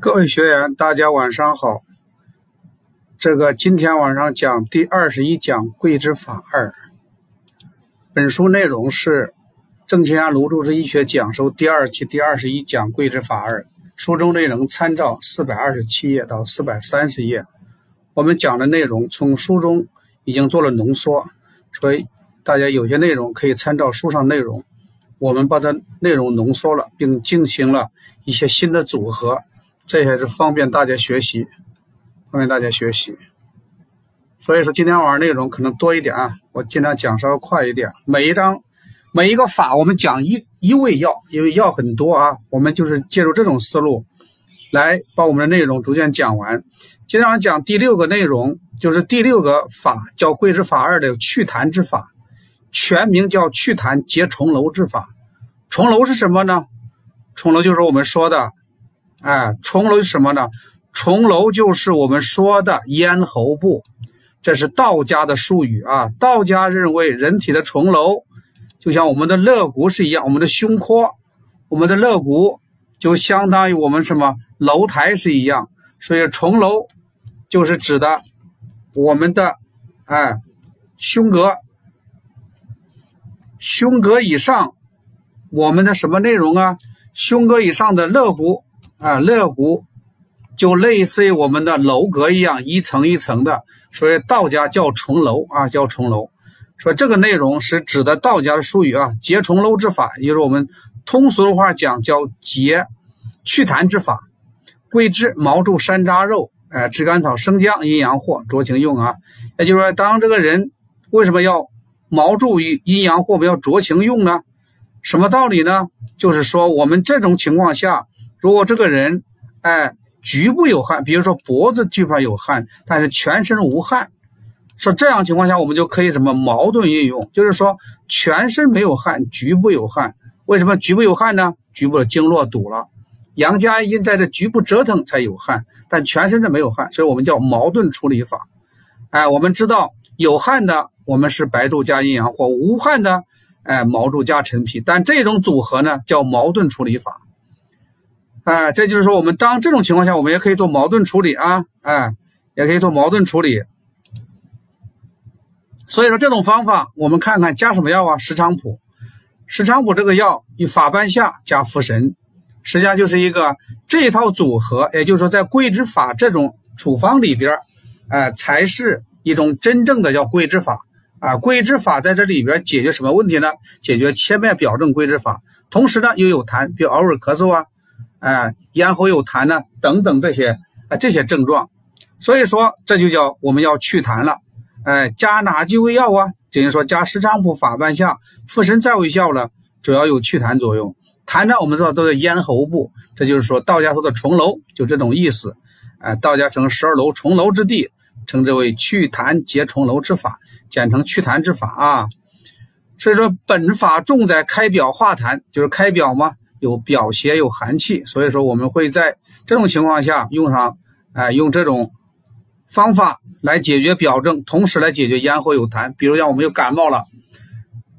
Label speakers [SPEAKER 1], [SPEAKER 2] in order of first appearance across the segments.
[SPEAKER 1] 各位学员，大家晚上好。这个今天晚上讲第二十一讲桂枝法二。本书内容是《郑钦安卢注之医学讲授》第二期第二十一讲桂枝法二。书中内容参照四百二十七页到四百三十页。我们讲的内容从书中已经做了浓缩，所以大家有些内容可以参照书上内容。我们把它内容浓缩了，并进行了一些新的组合。这也是方便大家学习，方便大家学习。所以说今天晚上内容可能多一点啊，我尽量讲稍微快一点。每一章每一个法，我们讲一一味药，因为药很多啊，我们就是借助这种思路来把我们的内容逐渐讲完。今天晚上讲第六个内容，就是第六个法叫桂枝法二的祛痰之法，全名叫祛痰结重楼之法。重楼是什么呢？重楼就是我们说的。哎，重楼是什么呢？重楼就是我们说的咽喉部，这是道家的术语啊。道家认为人体的重楼就像我们的肋骨是一样，我们的胸廓、我们的肋骨就相当于我们什么楼台是一样，所以重楼就是指的我们的哎胸膈。胸膈以上，我们的什么内容啊？胸膈以上的肋骨。啊，乐谷就类似于我们的楼阁一样，一层一层的，所以道家叫重楼啊，叫重楼。说这个内容是指的道家的术语啊，结重楼之法，也就是我们通俗的话讲叫结祛痰之法。桂枝、毛竹、山楂肉，哎，炙甘草、生姜、阴阳藿，酌情用啊。也就是说，当这个人为什么要毛柱与阴阳藿要酌情用呢？什么道理呢？就是说我们这种情况下。如果这个人，哎，局部有汗，比如说脖子这块有汗，但是全身无汗，说这样情况下，我们就可以什么矛盾运用？就是说，全身没有汗，局部有汗，为什么局部有汗呢？局部的经络堵了，阳加阴在这局部折腾才有汗，但全身这没有汗，所以我们叫矛盾处理法。哎，我们知道有汗的，我们是白术加阴阳或无汗的，哎，毛柱加陈皮，但这种组合呢叫矛盾处理法。哎，这就是说，我们当这种情况下，我们也可以做矛盾处理啊！哎，也可以做矛盾处理。所以说，这种方法我们看看加什么药啊？石菖蒲，石菖蒲这个药与法半夏加茯神，实际上就是一个这一套组合。也就是说，在桂枝法这种处方里边，哎，才是一种真正的叫桂枝法啊！桂枝法在这里边解决什么问题呢？解决切脉表证。桂枝法，同时呢又有痰，比如偶尔咳嗽啊。哎，咽喉有痰呢，等等这些，啊，这些症状，所以说这就叫我们要祛痰了。哎，加哪几味药啊？等于说加十丈蒲、法半夏、附身再有效呢，主要有祛痰作用。痰呢，我们知道都在咽喉部，这就是说道家说的重楼，就这种意思。哎，道家称十二楼重楼之地，称之为祛痰结重楼之法，简称祛痰之法啊。所以说本法重在开表化痰，就是开表吗？有表邪，有寒气，所以说我们会在这种情况下用上，哎，用这种方法来解决表症，同时来解决咽喉有痰。比如像我们有感冒了，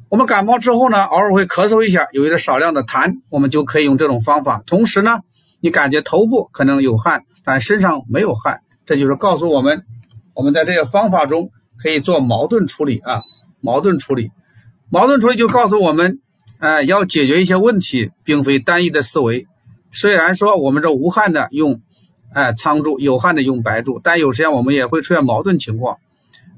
[SPEAKER 1] 我们感冒之后呢，偶尔会咳嗽一下，有一个少量的痰，我们就可以用这种方法。同时呢，你感觉头部可能有汗，但身上没有汗，这就是告诉我们，我们在这个方法中可以做矛盾处理啊，矛盾处理，矛盾处理就告诉我们。哎，要解决一些问题，并非单一的思维。虽然说我们这无汗的用，哎，苍术；有汗的用白术。但有时间我们也会出现矛盾情况，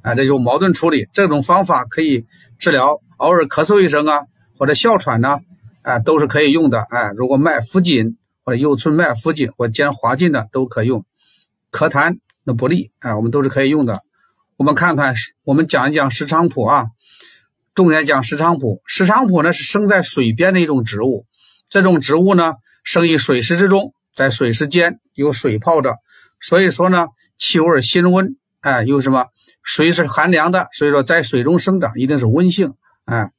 [SPEAKER 1] 哎，这就矛盾处理。这种方法可以治疗偶尔咳嗽一声啊，或者哮喘呢，哎，都是可以用的。哎，如果脉浮紧或者右寸脉浮紧或肩滑劲的都可用。咳痰那不利，哎，我们都是可以用的。我们看看，我们讲一讲石菖蒲啊。重点讲石菖蒲。石菖蒲呢是生在水边的一种植物，这种植物呢生于水石之中，在水石间有水泡着，所以说呢气味辛温。哎，又什么？水是寒凉的，所以说在水中生长一定是温性。哎，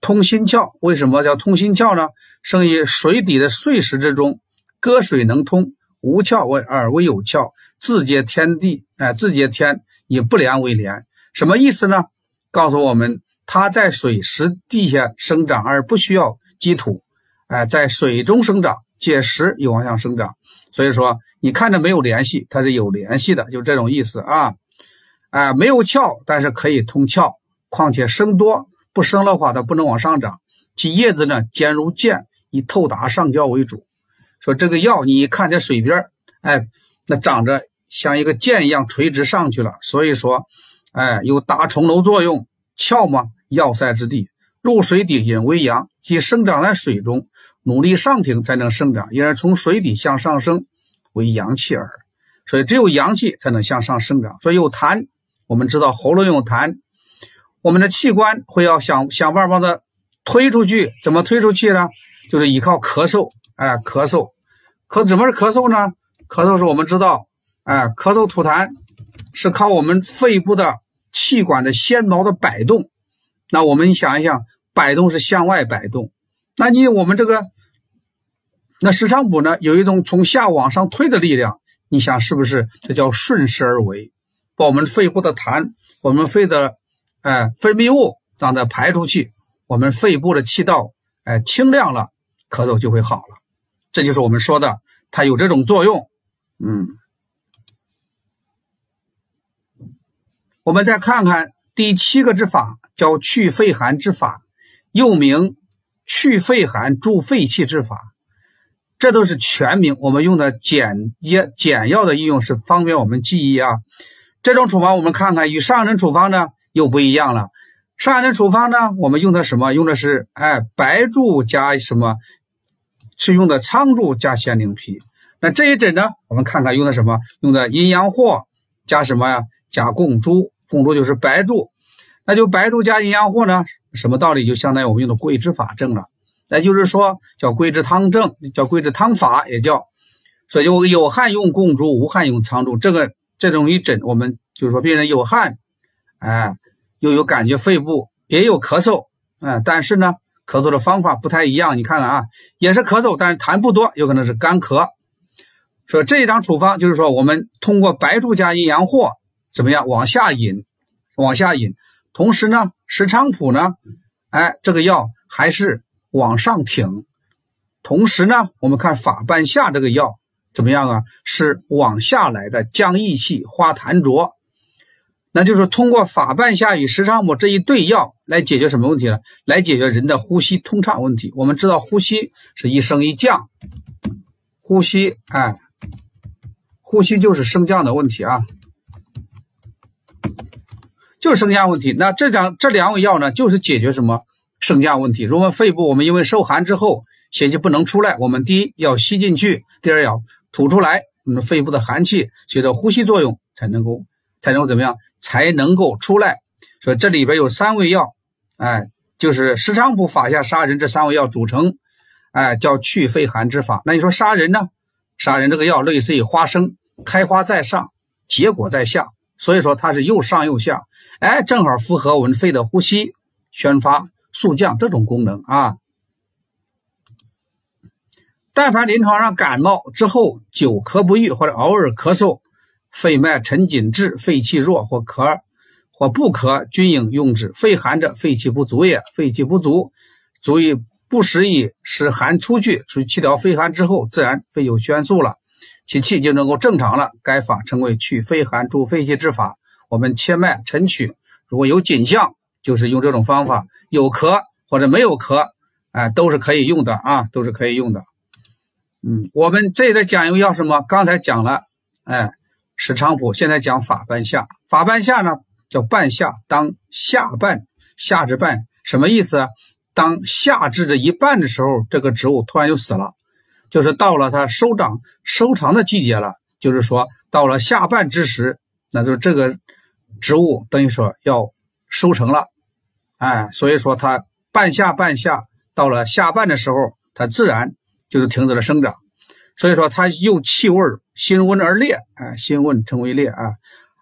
[SPEAKER 1] 通心窍。为什么叫通心窍呢？生于水底的碎石之中，隔水能通，无窍为耳，为有窍，自结天地。哎，自结天以不良为连，什么意思呢？告诉我们。它在水石地下生长，而不需要基土，哎，在水中生长，借石又往上生长。所以说，你看着没有联系，它是有联系的，就这种意思啊。哎，没有窍，但是可以通窍。况且生多不生的话，它不能往上涨。其叶子呢，坚如剑，以透达上焦为主。说这个药，你一看这水边，哎，那长着像一个剑一样垂直上去了。所以说，哎，有打重楼作用。窍吗？要塞之地。入水底，阴为阳，即生长在水中，努力上挺才能生长，因而从水底向上升，为阳气耳。所以只有阳气才能向上生长。所以有痰，我们知道喉咙有痰，我们的器官会要想想办法的推出去，怎么推出去呢？就是依靠咳嗽。哎，咳嗽，咳怎么是咳嗽呢？咳嗽是我们知道，哎，咳嗽吐痰是靠我们肺部的。气管的纤毛的摆动，那我们想一想，摆动是向外摆动，那你我们这个那食肠补呢，有一种从下往上推的力量，你想是不是？这叫顺势而为，把我们肺部的痰，我们肺的哎分泌物让它排出去，我们肺部的气道哎清亮了，咳嗽就会好了。这就是我们说的，它有这种作用。嗯。我们再看看第七个之法，叫去肺寒之法，又名去肺寒助肺气之法，这都是全名。我们用的简约简要的应用是方便我们记忆啊。这种处方我们看看与上一处方呢又不一样了。上一处方呢，我们用的什么？用的是哎白术加什么？是用的苍术加鲜灵皮。那这一诊呢，我们看看用的什么？用的阴阳藿加什么呀？加贡珠。共柱就是白术，那就白术加阴阳藿呢？什么道理？就相当于我们用的桂枝法证了，那就是说叫桂枝汤证，叫桂枝汤法，也叫。所以就有汗用共柱，无汗用苍术。这个这种一诊，我们就是说病人有汗，哎，又有感觉肺部也有咳嗽，哎，但是呢咳嗽的方法不太一样。你看看啊，也是咳嗽，但是痰不多，有可能是干咳。说这一张处方就是说，我们通过白术加阴阳藿。怎么样？往下引，往下引。同时呢，石菖蒲呢，哎，这个药还是往上挺。同时呢，我们看法半夏这个药怎么样啊？是往下来的降益气、化痰浊。那就是通过法半夏与石菖蒲这一对药来解决什么问题了？来解决人的呼吸通畅问题。我们知道，呼吸是一升一降，呼吸，哎，呼吸就是升降的问题啊。就是升降问题。那这两这两味药呢，就是解决什么升降问题？如果肺部我们因为受寒之后，邪气不能出来，我们第一要吸进去，第二要吐出来。我们肺部的寒气随着呼吸作用才能够，才能够怎么样？才能够出来？所以这里边有三味药，哎，就是十常补法下杀人这三味药组成，哎，叫去肺寒之法。那你说杀人呢？杀人这个药类似于花生，开花在上，结果在下。所以说它是又上又下，哎，正好符合我们肺的呼吸、宣发、肃降这种功能啊。但凡临床上感冒之后久咳不愈，或者偶尔咳嗽，肺脉沉紧滞，肺气弱或咳或不咳，均应用之。肺寒者，肺气不足也。肺气不足，足以不时以使寒出去，除去掉肺寒之后，自然肺有宣肃了。其气就能够正常了。该法称为去肺寒助肺气之法。我们切脉晨取，如果有颈象，就是用这种方法。有咳或者没有咳，哎，都是可以用的啊，都是可以用的。嗯，我们这里的讲用药什么？刚才讲了，哎，石菖蒲。现在讲法半夏。法半夏呢，叫半夏当下半夏至半，什么意思？当下至的一半的时候，这个植物突然就死了。就是到了它收长收长的季节了，就是说到了下半之时，那就是这个植物等于说要收成了，哎，所以说它半夏半夏到了下半的时候，它自然就是停止了生长，所以说它又气味新温而烈，哎，新温称为烈啊，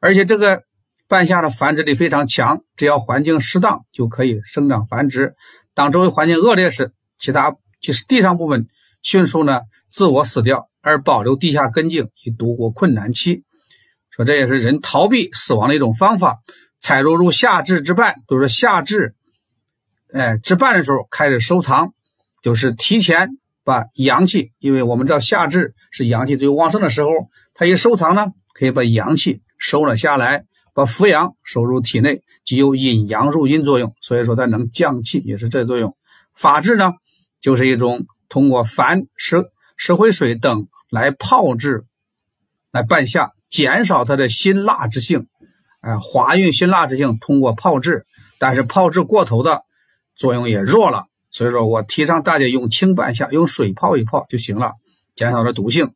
[SPEAKER 1] 而且这个半夏的繁殖力非常强，只要环境适当就可以生长繁殖。当周围环境恶劣时，其他就是地上部分。迅速呢，自我死掉，而保留地下根茎以度过困难期。说这也是人逃避死亡的一种方法。采入入夏至之半，就是夏至，哎，之半的时候开始收藏，就是提前把阳气，因为我们知道夏至是阳气最旺盛的时候，它一收藏呢，可以把阳气收了下来，把扶阳收入体内，具有引阳入阴作用。所以说它能降气，也是这作用。法治呢，就是一种。通过矾石石灰水等来泡制，来半夏减少它的辛辣之性，哎，滑润辛辣之性通过泡制，但是泡制过头的作用也弱了，所以说我提倡大家用清半夏用水泡一泡就行了，减少了毒性，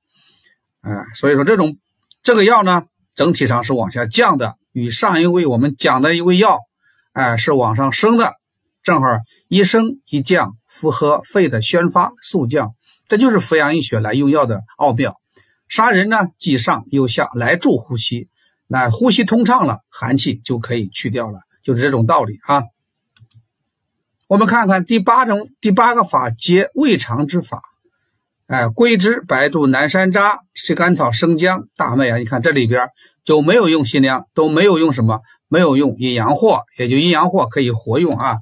[SPEAKER 1] 哎，所以说这种这个药呢，整体上是往下降的，与上一位我们讲的一味药，哎，是往上升的。正好一升一降，符合肺的宣发速降，这就是扶阳益血来用药的奥妙。杀人呢，既上又下，来助呼吸，来呼吸通畅了，寒气就可以去掉了，就是这种道理啊。我们看看第八种第八个法，皆胃肠之法，哎，桂枝、白术、南山楂、炙甘草、生姜、大麦芽，你看这里边就没有用辛凉，都没有用什么，没有用阴阳货，也就阴阳货可以活用啊。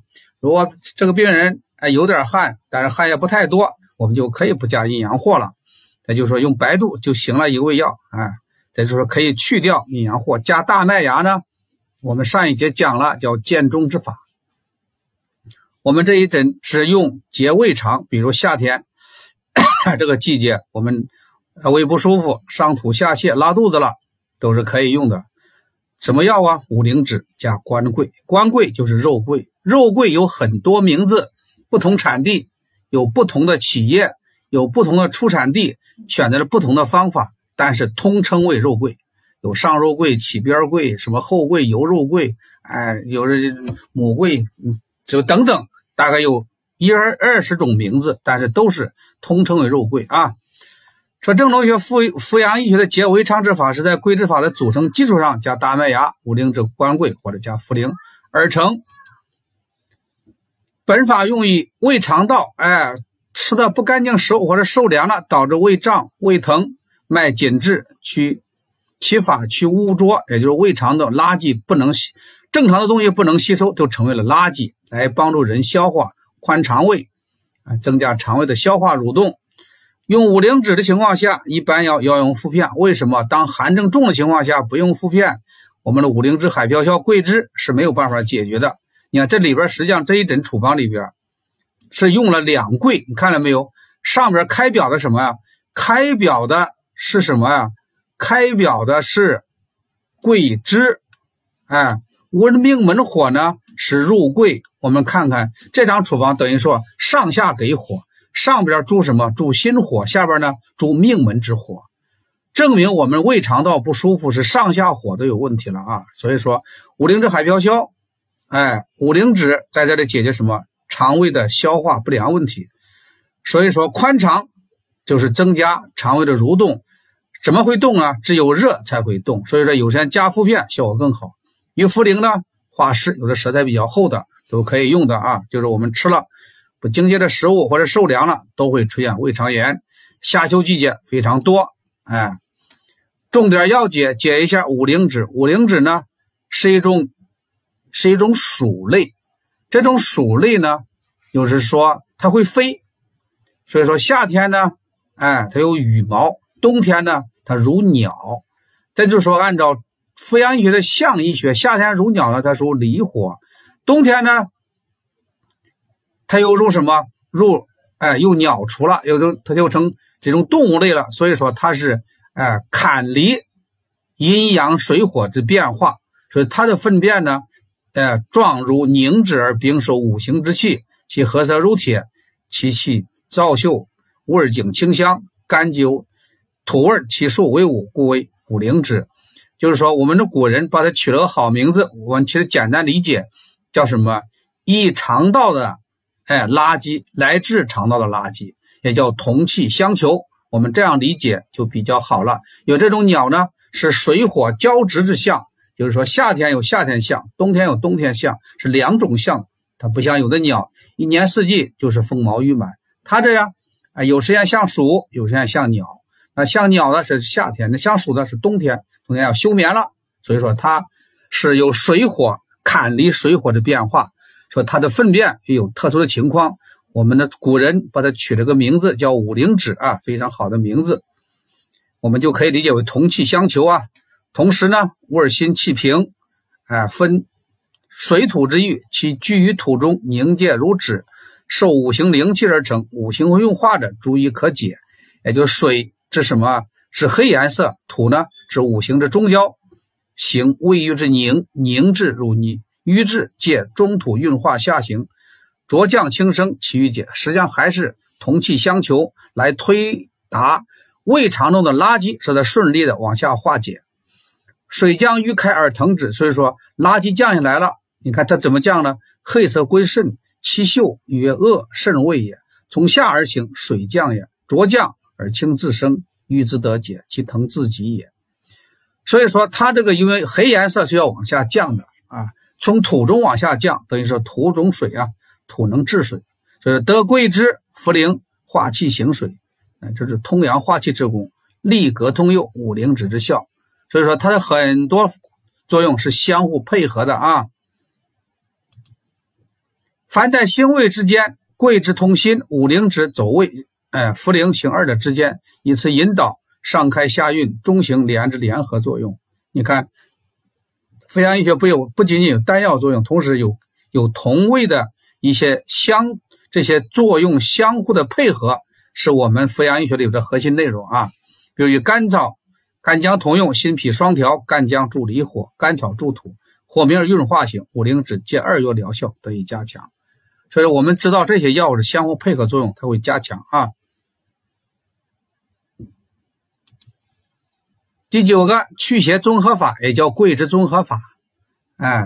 [SPEAKER 1] 如果这个病人哎有点汗，但是汗也不太多，我们就可以不加阴阳藿了，那就是说用白术就行了，一味药啊。这就是可以去掉阴阳藿，加大麦芽呢。我们上一节讲了叫建中之法，我们这一针只用解胃肠，比如夏天 这个季节，我们胃不舒服，上吐下泻、拉肚子了，都是可以用的。什么药啊？五灵脂加官桂，官桂就是肉桂，肉桂有很多名字，不同产地有不同的企业，有不同的出产地选择了不同的方法，但是通称为肉桂。有上肉桂、起边桂，什么后桂、油肉桂，哎，有这母桂，就等等，大概有一二二十种名字，但是都是通称为肉桂啊。说正宗学扶扶阳医学的结胃肠治法是在桂枝法的组成基础上加大麦芽、五灵脂、官桂或者加茯苓而成。本法用于胃肠道，哎，吃的不干净食物或者受凉了导致胃胀、胃疼、脉紧滞，去其法去污浊，也就是胃肠道垃圾不能吸，正常的东西不能吸收，就成为了垃圾，来帮助人消化、宽肠胃，啊，增加肠胃的消化蠕动。用五灵脂的情况下，一般要要用附片。为什么？当寒症重的情况下不用附片，我们的五灵脂、海飘香、桂枝是没有办法解决的。你看这里边，实际上这一诊处方里边是用了两桂，你看了没有？上边开表的什么呀？开表的是什么呀？开表的是桂枝，哎，温病门火呢是入桂。我们看看这张处方，等于说上下给火。上边助什么？助心火，下边呢助命门之火，证明我们胃肠道不舒服是上下火都有问题了啊！所以说五灵芝海飘消，哎，五灵脂在这里解决什么？肠胃的消化不良问题。所以说宽肠就是增加肠胃的蠕动，怎么会动啊？只有热才会动。所以说有些加茯片效果更好，因为茯苓呢化湿，有的舌苔比较厚的都可以用的啊，就是我们吃了。不经洁的食物或者受凉了，都会出现胃肠炎。夏秋季节非常多，哎，重点要解解一下五灵脂。五灵脂呢是一种是一种鼠类，这种鼠类呢，就是说它会飞，所以说夏天呢，哎，它有羽毛；冬天呢，它如鸟。这就是说，按照扶阳学的象医学，夏天如鸟呢，它属离火；冬天呢。它又入什么？入哎，又鸟除了，又都它就成这种动物类了。所以说它是哎坎离阴阳水火之变化，所以它的粪便呢，哎状如凝脂而丙守五行之气，其色如铁，其气燥秀，味儿清香甘酒土味其数为五，故为五灵脂。就是说，我们的古人把它取了个好名字。我们其实简单理解叫什么？益肠道的。哎，垃圾来自肠道的垃圾，也叫同气相求。我们这样理解就比较好了。有这种鸟呢，是水火交织之象，就是说夏天有夏天象，冬天有冬天象，是两种象。它不像有的鸟，一年四季就是风毛雨满。它这样，哎，有时间像鼠，有时间像鸟。那像鸟的是夏天，那像鼠的是冬天。冬天要休眠了，所以说它是有水火坎离水火的变化。说它的粪便有特殊的情况，我们的古人把它取了个名字叫五灵脂啊，非常好的名字，我们就可以理解为同气相求啊。同时呢，味辛气平，啊，分水土之欲，其居于土中，凝结如脂，受五行灵气而成。五行用化的，逐一可解。也就是水指什么？是黑颜色。土呢，是五行之中焦，行位于之凝，凝滞如泥。瘀滞借中土运化下行，浊降轻升，其欲解，实际上还是同气相求来推达胃肠中的垃圾使它顺利的往下化解。水将淤开而腾止，所以说垃圾降下来了。你看它怎么降呢？黑色归肾，其秀曰恶肾胃也，从下而行，水降也。浊降而清自升，瘀自得解，其腾自己也。所以说它这个因为黑颜色是要往下降的啊。从土中往下降，等于说土中水啊，土能治水，就是得桂枝、茯苓化气行水，哎，这是通阳化气之功，利膈通右，五灵指之效。所以说它的很多作用是相互配合的啊。凡在心胃之间，桂枝通心，五灵指走胃，哎，茯苓行二的之间，以此引导上开下运，中行连之联合作用。你看。阜阳医学不有不仅仅有单药作用，同时有有同位的一些相这些作用相互的配合，是我们阜阳医学里有的核心内容啊。比如与甘草、干姜同用，心脾双调，干姜助离火，甘草助土，火明而润化型，五灵脂借二药疗效得以加强。所以，我们知道这些药物是相互配合作用，它会加强啊。第九个祛邪综合法，也叫桂枝综合法，哎，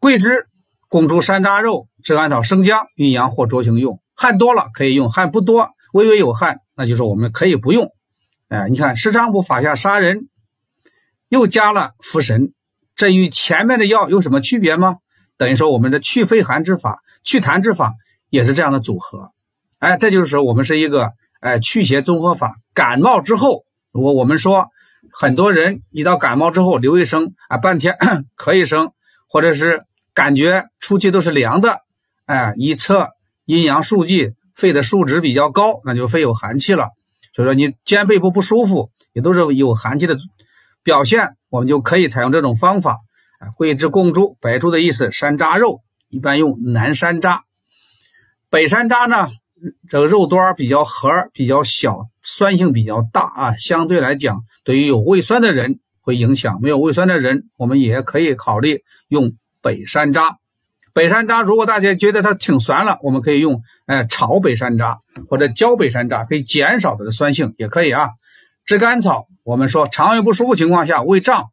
[SPEAKER 1] 桂枝、公诸山楂肉，这按照生姜阴阳或酌情用。汗多了可以用，汗不多，微微有汗，那就是我们可以不用。哎，你看十菖补法下杀人，又加了茯神，这与前面的药有什么区别吗？等于说我们的祛肺寒之法、祛痰之法也是这样的组合。哎，这就是我们是一个哎祛邪综合法，感冒之后。如果我们说，很多人一到感冒之后，流一声啊，半天 咳一声，或者是感觉出气都是凉的，哎，一测阴阳数据，肺的数值比较高，那就肺有寒气了。所以说，你肩背部不舒服，也都是有寒气的表现。我们就可以采用这种方法啊，桂枝、贡猪、白猪的意思，山楂肉一般用南山楂，北山楂呢？这个肉端比较核，比较小，酸性比较大啊。相对来讲，对于有胃酸的人会影响；没有胃酸的人，我们也可以考虑用北山楂。北山楂如果大家觉得它挺酸了，我们可以用哎炒北山楂或者焦北山楂，可以减少它的酸性，也可以啊。炙甘草，我们说肠胃不舒服情况下胃胀，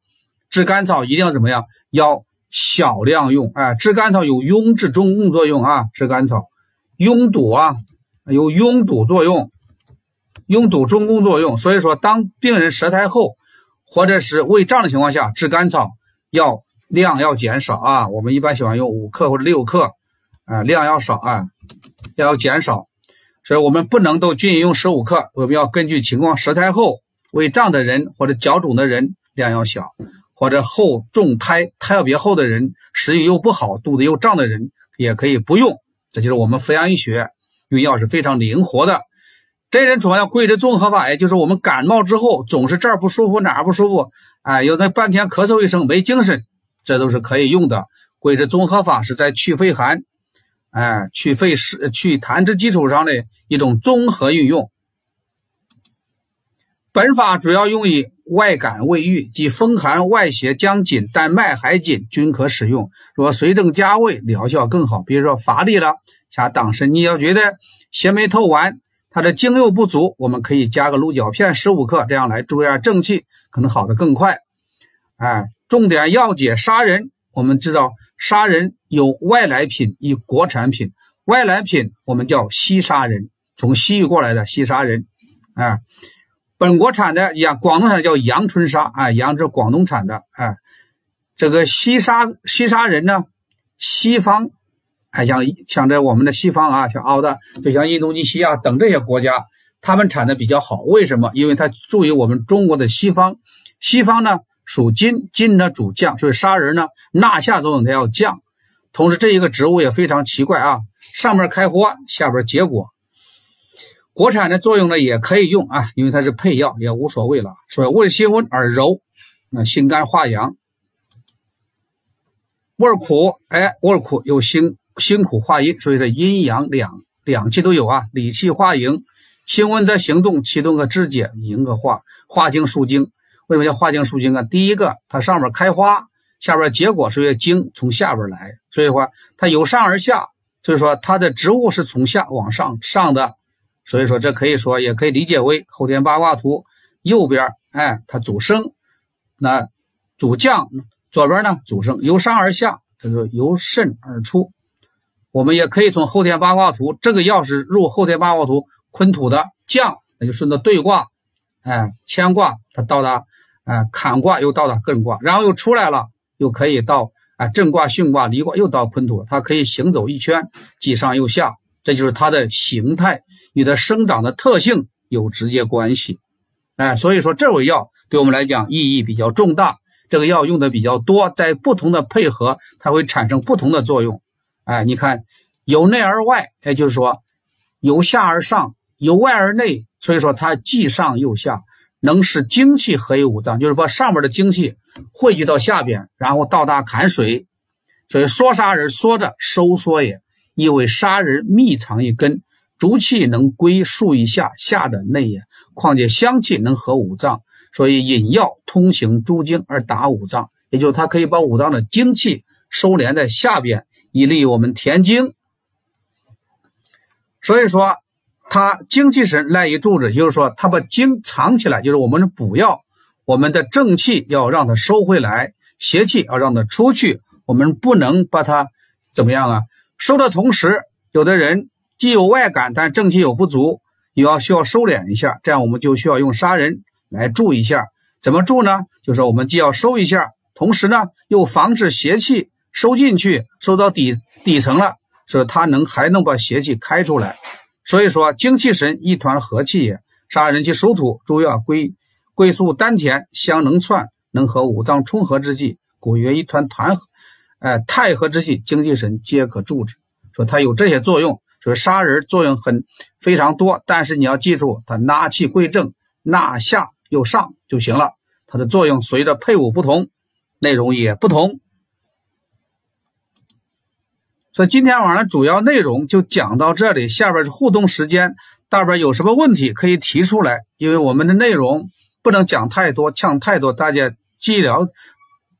[SPEAKER 1] 炙甘草一定要怎么样？要小量用。哎，炙甘草有壅滞中共作用啊。炙甘草拥堵啊。有拥堵作用，拥堵中宫作用，所以说当病人舌苔厚或者是胃胀的情况下，治甘草要量要减少啊。我们一般喜欢用五克或者六克，啊，量要少啊，要减少。所以我们不能都均匀用十五克，我们要根据情况，舌苔厚、胃胀的人或者脚肿的人，量要小；或者厚重苔、苔特别厚的人，食欲又不好、肚子又胀的人，也可以不用。这就是我们扶阳医学。用药是非常灵活的，这人主要用桂枝综合法，也就是我们感冒之后总是这儿不舒服，哪儿不舒服，哎，有那半天咳嗽一声没精神，这都是可以用的。桂枝综合法是在去肺寒，哎，去肺湿、去痰之基础上的一种综合运用。本法主要用于。外感未愈及风寒外邪将紧，但脉还紧，均可使用。若随症加味，疗效更好。比如说乏力了，加党参；你要觉得邪没透完，它的精又不足，我们可以加个鹿角片十五克，这样来助一下正气，可能好的更快。哎，重点要解砂仁，我们知道砂仁有外来品与国产品，外来品我们叫西砂仁，从西域过来的西砂仁，啊。本国产的阳，广东产的叫阳春沙啊，阳是广东产的。哎，这个西沙西沙人呢，西方，还像像这我们的西方啊，像澳大利亚，就像印度尼西亚等这些国家，他们产的比较好。为什么？因为它属于我们中国的西方，西方呢属金，金呢主降，所以沙仁呢纳夏作用它要降。同时，这一个植物也非常奇怪啊，上面开花，下边结果。国产的作用呢，也可以用啊，因为它是配药，也无所谓了。说温心温而柔，那心肝化阳，味苦，哎，味苦又辛辛苦化阴，所以说阴阳两两气都有啊。理气化营，辛温在行动，启动和肢解，营个化化精疏精。为什么叫化精疏精啊？第一个，它上面开花，下边结果，所以精从下边来，所以话它由上而下，所以说它的植物是从下往上上的。所以说，这可以说，也可以理解为后天八卦图右边，哎，它主升；那主降，左边呢主升，由上而下，它就由甚而出。我们也可以从后天八卦图这个钥匙入后天八卦图坤土的降，那就顺着对卦，哎，乾卦它到达，哎，坎卦又到达艮卦，然后又出来了，又可以到啊震卦、巽卦、离卦又到坤土，它可以行走一圈，既上又下。这就是它的形态，与它生长的特性有直接关系，哎，所以说这味药对我们来讲意义比较重大。这个药用的比较多，在不同的配合，它会产生不同的作用。哎，你看，由内而外，也就是说，由下而上，由外而内，所以说它既上又下，能使精气合于五脏，就是把上面的精气汇聚到下边，然后到达坎水，所以说杀人缩着收缩也。意为杀人密藏一根，竹气能归树以下下的内也。况且香气能合五脏，所以饮药通行诸经而达五脏，也就是它可以把五脏的精气收敛在下边，以利于我们填精。所以说，它精气神赖于柱子，就是说，它把精藏起来，就是我们的补药，我们的正气要让它收回来，邪气要让它出去，我们不能把它怎么样啊？收的同时，有的人既有外感，但正气有不足，也要需要收敛一下。这样我们就需要用砂仁来助一下。怎么助呢？就是我们既要收一下，同时呢，又防止邪气收进去，收到底底层了，所以它能还能把邪气开出来。所以说，精气神一团和气也。砂仁及收土，主要归归宿丹田，相能串，能和五脏冲合之际，故曰一团团和。哎，太和之气、精气神皆可助之，说它有这些作用。说杀人作用很非常多，但是你要记住，它纳气归正，纳下又上就行了。它的作用随着配伍不同，内容也不同。所以今天晚上主要内容就讲到这里，下边是互动时间，大边有什么问题可以提出来，因为我们的内容不能讲太多，讲太多大家既了。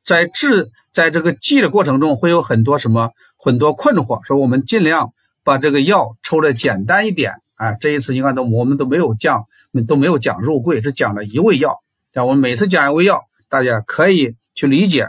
[SPEAKER 1] 在治在这个记的过程中，会有很多什么很多困惑，说我们尽量把这个药抽的简单一点啊。这一次你看都我们都没有讲，都没有讲肉桂，只讲了一味药。像我们每次讲一味药，大家可以去理解。